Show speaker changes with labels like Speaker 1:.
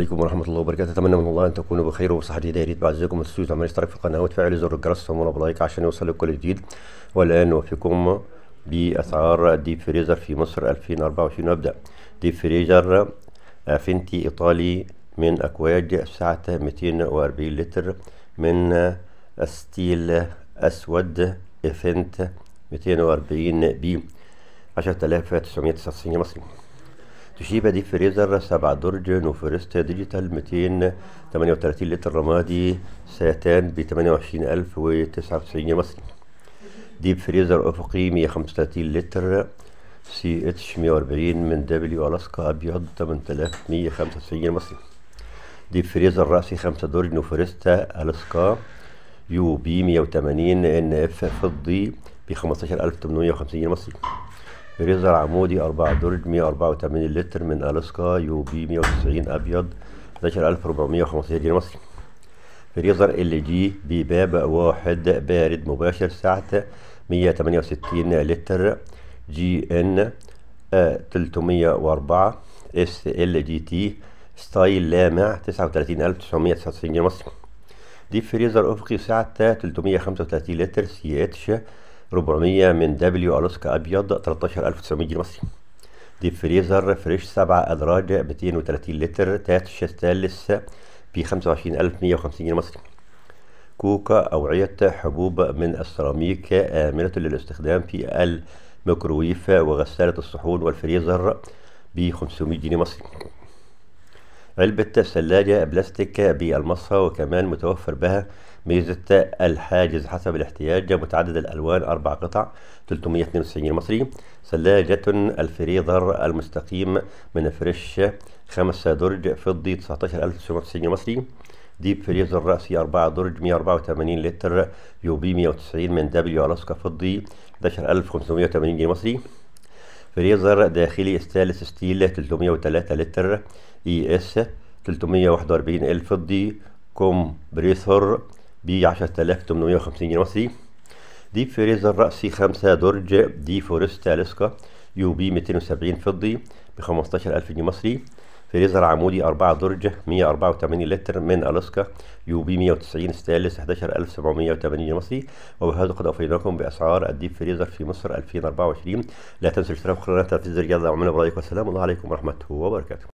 Speaker 1: عليكم ورحمة الله وبركاته أتمنى من الله أن تكونوا بخير وبصحة جيدة يا ريت بعد ذلكم ما تنسوش تعملوا اشتراك في القناة وتفعلوا زر الجرس وتعملوا بلايك عشان يوصلك كل جديد والآن نوفيكم بأسعار الديب فريزر في مصر 2024 نبدأ ديب فريزر فنتي إيطالي من أكواج سعة 240 لتر من آه، ستيل أسود إفنت 240 بي 10999 مصري توشيبا دي فريزر 7 درج وفورستا ديجيتال 238 لتر رمادي ساتان ب 28099 جنيه مصري ديب فريزر افقي 135 لتر سي اتش 140 من دبليو الاسكا ابيض 8195 مصري ديب فريزر راسي 5 درج نوفرستا الاسكا يو بي 180 ان اف فضي ب 15850 مصري فريزر عمودي 4 درج 184 لتر من ألاسكا يو بي 190 أبيض 11450 جنيه مصري فريزر ال جي بباب واحد بارد مباشر تمانية 168 لتر جي ان 304 اس ال جي تي ستايل لامع 39999 جنيه مصري ديب فريزر افقي خمسة 335 لتر سي اتش 400 من دبليو ألوسكا أبيض 13900 جنيه مصري ديب فريزر فريش 7 أدراج 230 لتر تات شيش ستانلس ب 25150 جنيه مصري كوكا أوعية حبوب من السيراميك آمنة للاستخدام في الميكروويف وغسالة الصحون والفريزر ب 500 جنيه مصري علبة ثلاجة بلاستيك بالمصفى وكمان متوفر بها ميزة الحاجز حسب الاحتياج متعدد الألوان أربع قطع 392 مصري ثلاجة الفريزر المستقيم من فريش خمسة درج فضي 19990 مصري ديب فريزر رأسي 4 درج 184 لتر يو بي 190 من دبليو ألاسكا فضي 11580 جنيه مصري فريزر داخلي ستانلس ستيل 303 لتر اي اس 341 الف فضي كومبريسور ب 10850 جنيه مصري ديب فريزر رأسي 5 درج دي فورست أليسكا يو بي 270 فضي ب 15000 جنيه مصري فريزر عمودي 4 درجة 184 لتر من ألاسكا يو بي 190 ستانلس 11780 مصري وبهذا قد أوفيناكم بأسعار الديب فريزر في مصر 2024 لا تنسوا الاشتراك في قناة تنفيذ الرجال دعمنا برأيك والسلام الله عليكم ورحمة وبركاته